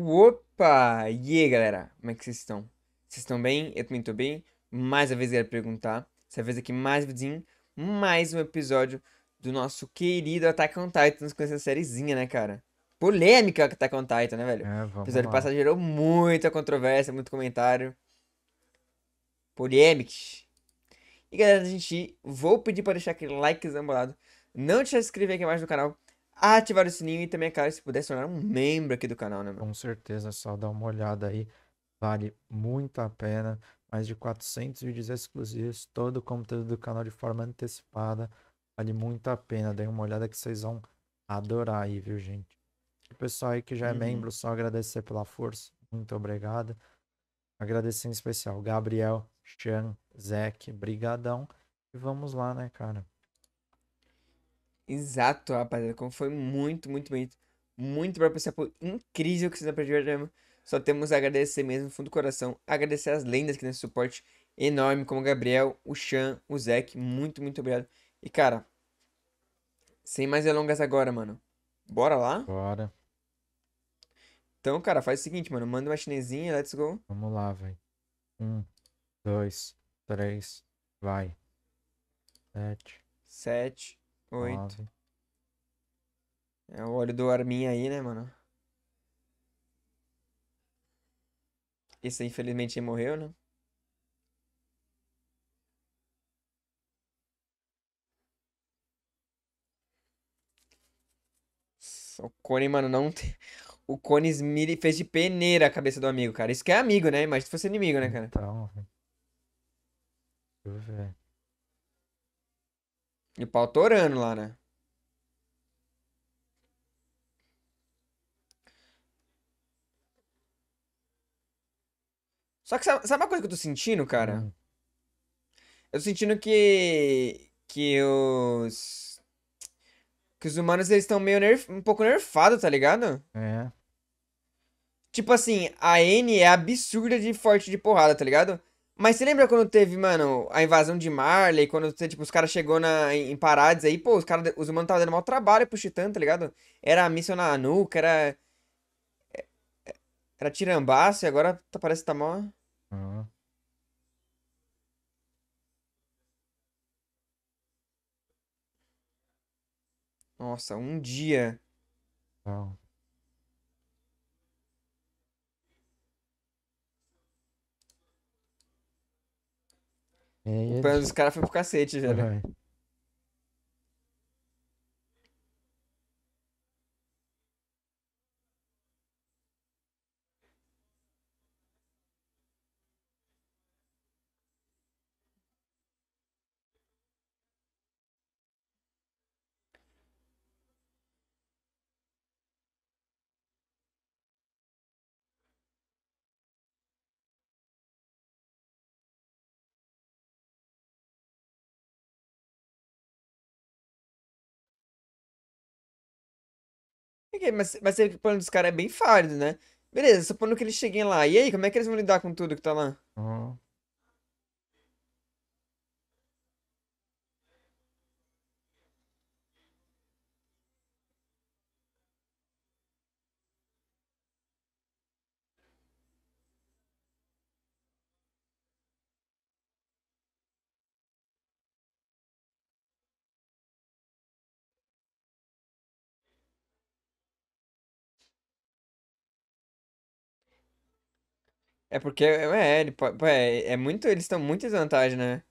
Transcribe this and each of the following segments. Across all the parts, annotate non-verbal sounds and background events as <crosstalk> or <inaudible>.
Opa! E aí, galera? Como é que vocês estão? Vocês estão bem? Eu também estou bem. Mais uma vez, quero perguntar. Essa vez aqui, mais vidinho, mais um episódio do nosso querido Attack on Titans com essa sériezinha, né, cara? Polêmica que Attack on Titan, né, velho? É, o episódio lá. passado gerou muita controvérsia, muito comentário. Polêmica. E, galera, a gente... Vou pedir para deixar aquele like zambolado. Não te se inscrever aqui embaixo no canal ativar o sininho e também, é cara, se puder se tornar um membro aqui do canal, né, mano? Com certeza, é só dá uma olhada aí. Vale muito a pena. Mais de 400 vídeos exclusivos, todo o conteúdo do canal de forma antecipada. Vale muito a pena. Dê uma olhada que vocês vão adorar aí, viu, gente? O pessoal aí que já é uhum. membro, só agradecer pela força. Muito obrigado. Agradecer em especial Gabriel, Chan, Zeke, brigadão. E vamos lá, né, cara? Exato, rapaziada. É como foi muito, muito bonito. Muito para pensar por incrível que vocês aprenderam. Só temos a agradecer mesmo, fundo do coração. Agradecer as lendas que nesse suporte enorme, como o Gabriel, o Chan, o Zek. Muito, muito obrigado. E, cara, sem mais delongas agora, mano. Bora lá? Bora. Então, cara, faz o seguinte, mano. Manda uma chinesinha, let's go. Vamos lá, velho. Um, dois, três, vai. Sete. Sete. Oito. É o óleo do Armin aí, né, mano? Esse infelizmente morreu, né? O Cone, mano, não tem. O Cone Smith fez de peneira a cabeça do amigo, cara. Isso que é amigo, né? Mas se fosse inimigo, né, cara? Então, Deixa eu ver. E o pau torando lá, né? Só que sabe, sabe uma coisa que eu tô sentindo, cara? Hum. Eu tô sentindo que. Que os. Que os humanos eles estão meio nerf, um pouco nerfados, tá ligado? É. Tipo assim, a N é absurda de forte de porrada, tá ligado? Mas você lembra quando teve, mano, a invasão de Marley, quando tipo, os caras chegou na, em, em Parades aí, pô, os cara os humanos estavam dando mau trabalho pro Chitã, tá ligado? Era a missão na nuca, era. É, é, era tirambaço e agora tá, parece que tá mó. Nossa, um dia. Não. É, os caras foi pro cacete, velho. Uhum. Mas, mas o plano dos caras é bem falho, né? Beleza, supondo que eles cheguem lá. E aí, como é que eles vão lidar com tudo que tá lá? Uhum. É porque é, é ele, é, é muito. Eles estão muito em desvantagem, né?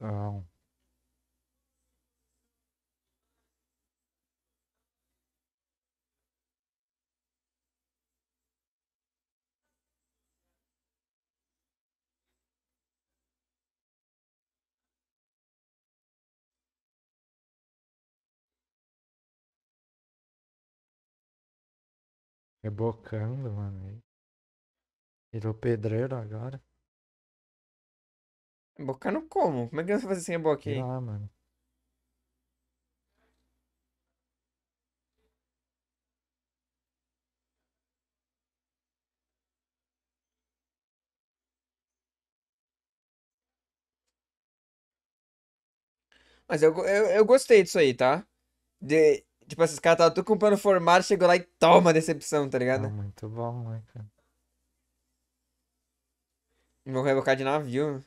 Não. Rebocando, mano. Virou pedreiro agora. Boca no como? Como é que você vai fazer sem aí? Ah, mano. Mas eu, eu, eu gostei disso aí, tá? De, tipo, esses caras estavam tudo comprando formato, chegou lá e toma decepção, tá ligado? Ah, muito bom, né, cara? Vou rebocar de navio.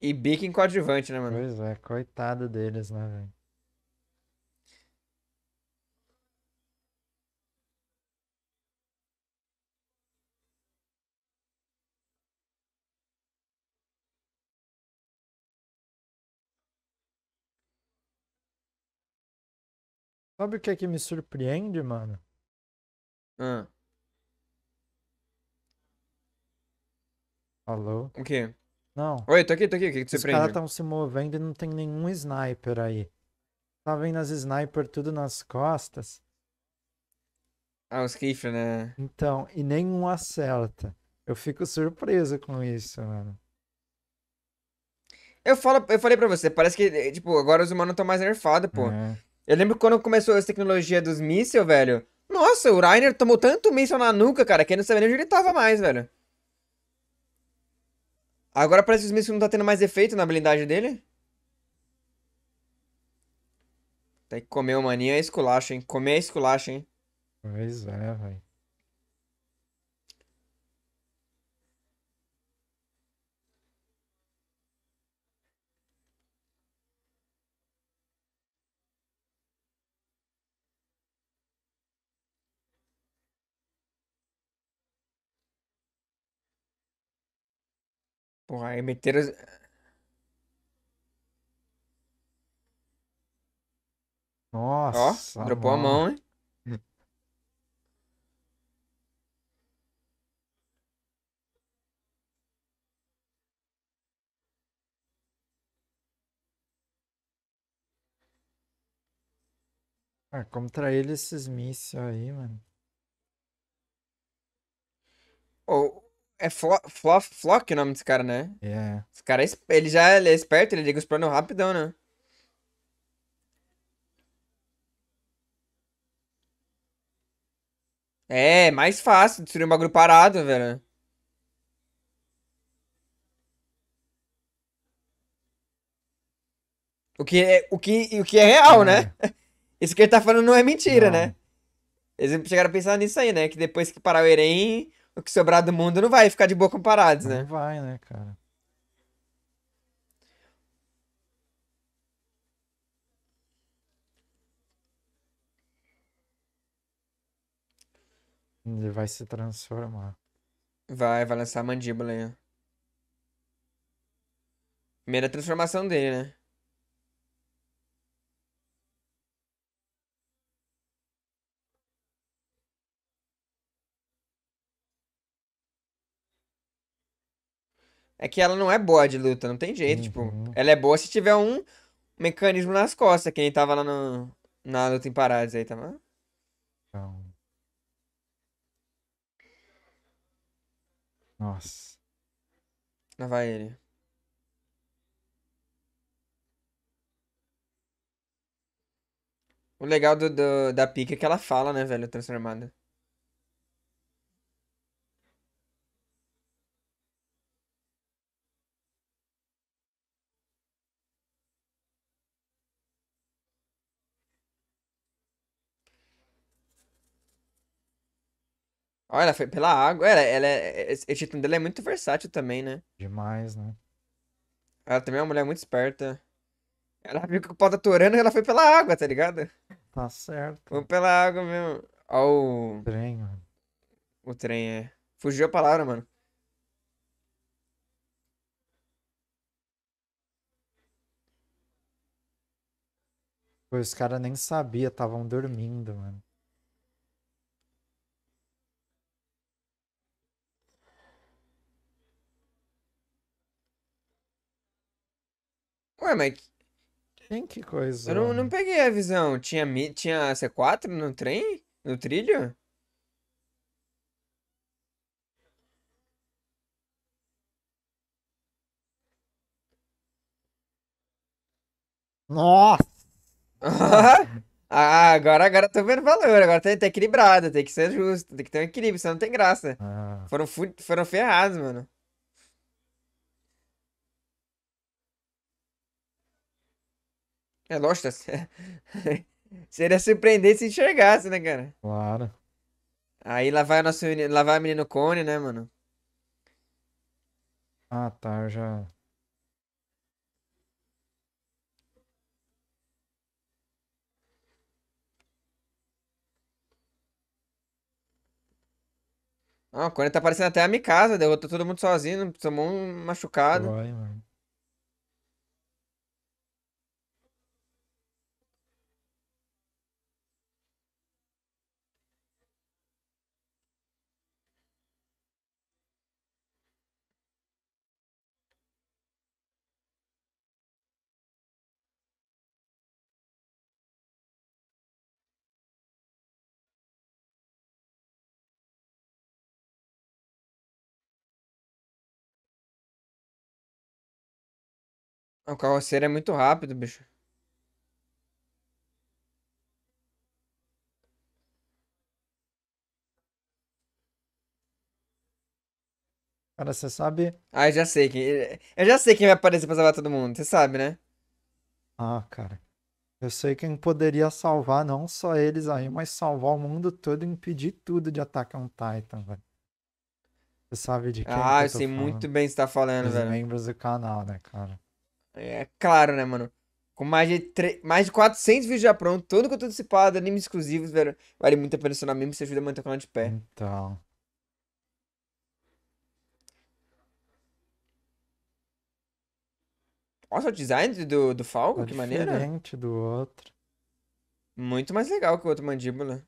E bico em coadjuvante, né, mano? Pois é, coitado deles, né, velho? Sabe o que é que me surpreende, mano? Ah. Alô? O quê? Não. Oi, tô aqui, tô aqui. O que, que te Os surpreende? Os caras estão se movendo e não tem nenhum sniper aí. Tá vendo as sniper tudo nas costas? Ah, os Kiffer, né? Então, e nenhum acerta. Eu fico surpreso com isso, mano. Eu, falo, eu falei pra você, parece que, tipo, agora os humanos estão mais nerfados, pô. É. Eu lembro quando começou essa tecnologia dos mísseis, velho. Nossa, o Rainer tomou tanto míssil na nuca, cara, que ele não sabia nem onde ele tava mais, velho. Agora parece que os mísseis não tá tendo mais efeito na habilidade dele. Tem que comer o maninho é esculacha, hein? Comer é esculacha, hein? Pois é, velho. Porra, aí meteram. Ó, Nossa, dropou a mão, hein? Ah, contra ele esses mísseis aí, mano. Ô, é Flo, Flo, Flock o nome desse cara, né? É. Esse cara, é, ele já ele é esperto, ele liga os planos rapidão, né? É, mais fácil destruir um bagulho parado, velho. O que é, o que, o que é real, né? é. né? <laughs> Isso que ele tá falando não é mentira, não. né? Eles chegaram a pensar nisso aí, né? Que depois que parar o Eren, o que sobrar do mundo não vai ficar de com parados, né? Não vai, né, cara? Ele vai se transformar. Vai, vai lançar a mandíbula aí. Primeira transformação dele, né? é que ela não é boa de luta, não tem jeito. Tipo, uhum. Tipo, ela é boa se tiver um mecanismo nas costas, que nem tava lá no, na luta em paradas aí, tá Então... Nossa. Lá vai ele. O legal do, do, da pica é que ela fala, né, velho, transformada. Olha, foi pela água. Ela, ela é, o título dela é muito versátil também, né? Demais, né? Ela também é uma mulher muito esperta. Ela viu que o pau tá atorando e ela foi pela água, tá ligado? Tá certo. Foi pela água mesmo. Ó o... Trem, mano. O trem, é. Fugiu a palavra, mano. Pô, os caras nem sabiam, estavam dormindo, mano. Ué, mas. Quem que coisa? Eu não, não peguei a visão. Tinha, tinha C4 no trem? No trilho? Nossa! <laughs> Ah, ah, agora, agora tô vendo valor. Agora tem que tá equilibrado, tem que ser justo, tem que ter um equilíbrio, senão não tem graça. Ah. Foram, foram ferrados, mano. É lógico. Né? <laughs> Seria surpreender se enxergasse, né, cara? Claro. Aí lá vai, nosso, lá vai a menino Cone, né, mano? Ah, tá, eu já. Ah, o Cone tá parecendo até a Mikasa, derrotou todo mundo sozinho, tomou um machucado. Vai, mano. O carroceiro é muito rápido, bicho. Cara, você sabe? Ah, eu já sei quem. Eu já sei quem vai aparecer pra salvar todo mundo, você sabe, né? Ah, cara. Eu sei quem poderia salvar não só eles aí, mas salvar o mundo todo e impedir tudo de atacar um Titan, velho. Você sabe de quem? Ah, que eu, sei muito bem o que você tá falando, Os velho. membros do canal, né, cara? É claro, né, mano? Com mais de, tre... mais de 400 vídeos já prontos, todo conteúdo dissipado, animes exclusivos, velho. Vale muito a pena assinar mesmo, você ajuda a manter o canal de pé. Então. Nossa, o design do, do Falco, é que maneiro. Diferente do outro. Muito mais legal que o outro mandíbula.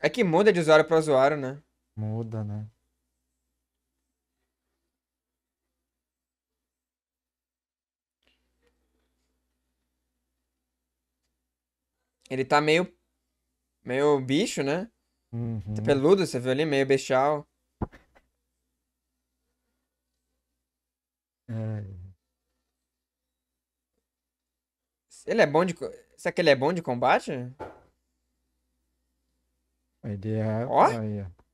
É que muda de usuário para usuário, né? Muda, né? Ele tá meio. meio bicho, né? Uhum. Tá peludo, você viu ali? Meio bestial. É. Ele é bom de. Será que ele é bom de combate? Ele é. Ó! Oh?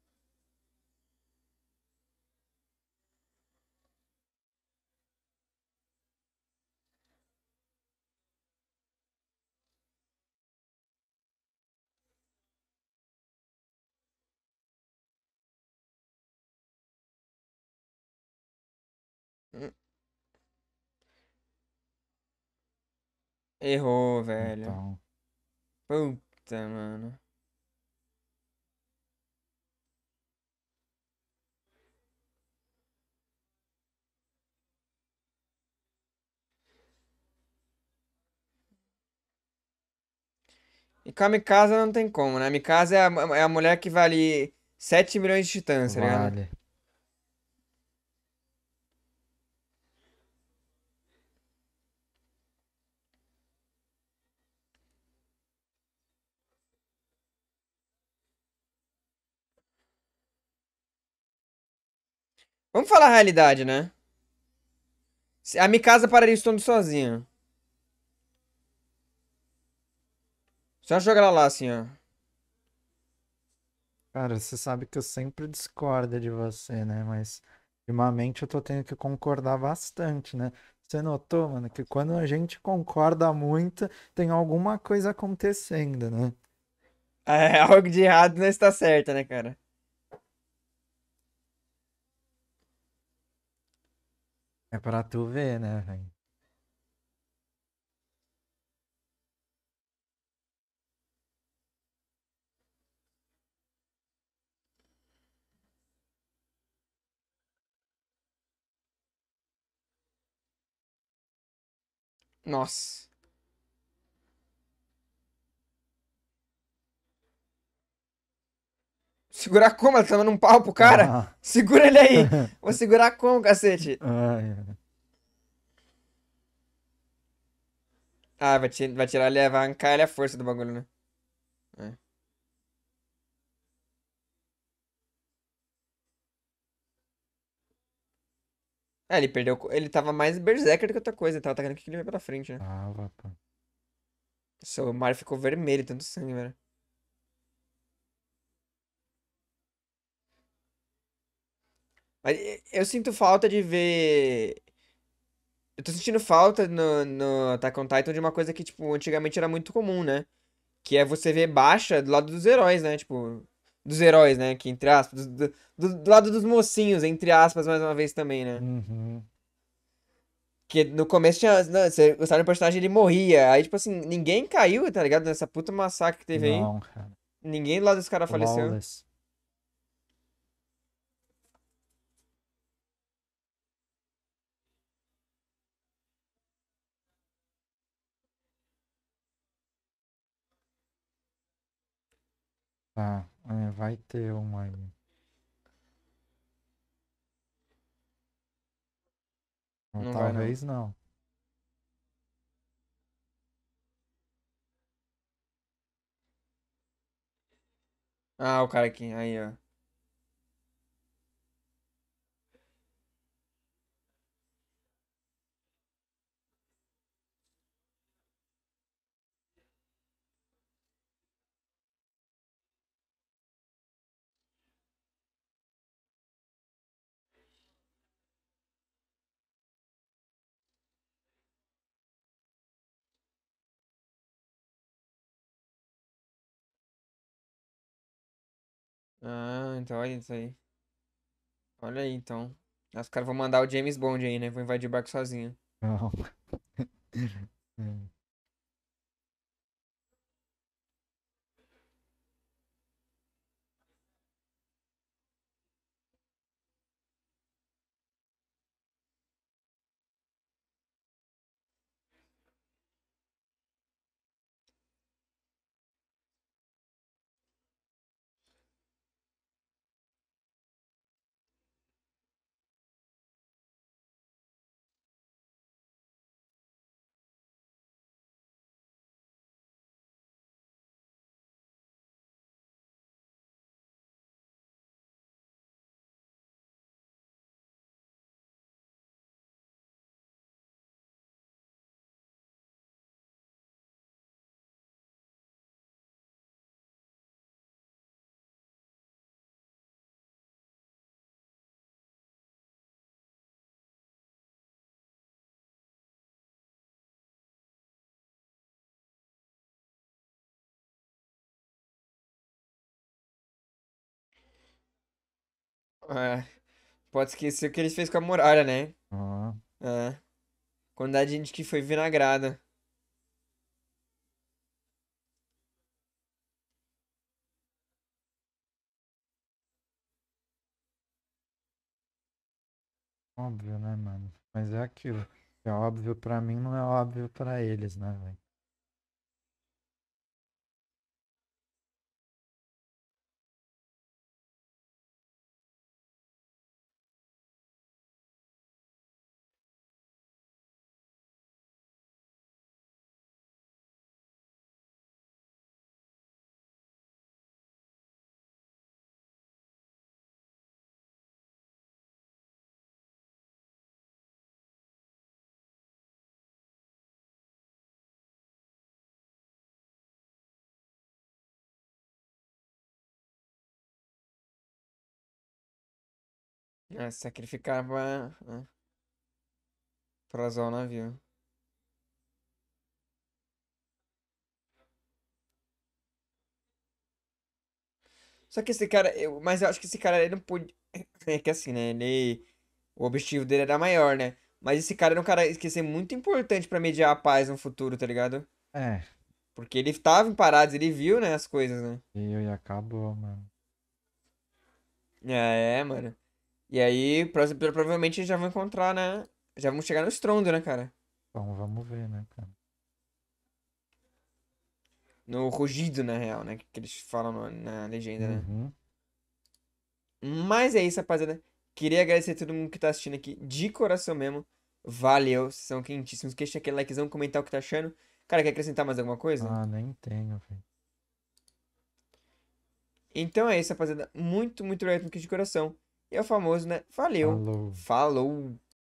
Errou, velho. Então... Puta, mano. E com a Mikasa não tem como, né? A Mikasa é a, é a mulher que vale 7 milhões de titãs, vale. tá ligado? Vamos falar a realidade, né? A Mikasa pararia estando sozinha. Só joga ela lá, assim, ó. Cara, você sabe que eu sempre discordo de você, né? Mas ultimamente eu tô tendo que concordar bastante, né? Você notou, mano, que quando a gente concorda muito, tem alguma coisa acontecendo, né? <laughs> É, algo de errado não está certo, né, cara? É pra tu ver, né, velho? Nossa. Segurar como? Ela tá dando um pau pro cara? Ah. Segura ele aí. <laughs> Vou segurar como, cacete? Ai. Ah, vai tirar, vai tirar ele, vai arrancar ele é a força do bagulho, né? É. é ele perdeu. Ele tava mais berserker do que outra coisa. Ele tava atacando o que ele veio pra frente, né? Ah, ah, pô. Seu Mario ficou vermelho, tanto sangue, velho. Mas eh, eu sinto falta de ver. Eu tô sentindo falta no, no Attack on Titan de uma coisa que, tipo, antigamente era muito comum, né? Que é você ver baixa do lado dos heróis, né? Tipo, dos heróis, né? Que entre aspas. Do, do, do, lado dos mocinhos, entre aspas, mais uma vez também, né? Uhum. Que no começo tinha. Não, você gostava do personagem ele morria. Aí, tipo assim, ninguém caiu, tá ligado? Nessa puta massacre que teve Não, aí. Cara. Ninguém do lado dos caras faleceu. Tá, é, vai ter uma aí. Não Talvez vai, não. não. Ah, o cara aqui, aí, ó. Ah, então olha isso aí. Olha aí, então. Os caras vão mandar o James Bond aí, né? Vão invadir o barco sozinho. Não. <laughs> É. É. Pode esquecer o que eles fez com a muralha, né? Uhum. É. Quantidade de gente que foi vinagrada. Óbvio, né, mano? Mas é aquilo. É óbvio pra mim, não é óbvio pra eles, né, velho? é sacrificar pra, né, pra usar o navio. Só que esse cara, eu, mas eu acho que esse cara, ele não pôde. <laughs> É que assim, né? Ele. O objetivo dele era maior, né? Mas esse cara era um cara esqueci, muito importante pra mediar a paz no futuro, tá ligado? É. Porque ele tava em paradas, ele viu, né, as coisas, né? E acabou, mano. é É, mano. E aí, provavelmente a gente já vai encontrar, né? Já vamos chegar no estrondo, né, cara? Bom, vamos ver, né, cara? No rugido, na real, né? Que eles falam na legenda, né? uhum. né? Mas é isso, rapaziada. Queria agradecer a todo mundo que tá assistindo aqui, de coração mesmo. Valeu, vocês são quentíssimos. Deixa aquele likezão, comentar o que tá achando. Cara, quer acrescentar mais alguma coisa? Ah, nem tenho, velho. Então é isso, rapaziada. Muito, muito obrigado é de coração é o famoso, né? Valeu. Falou. Falou.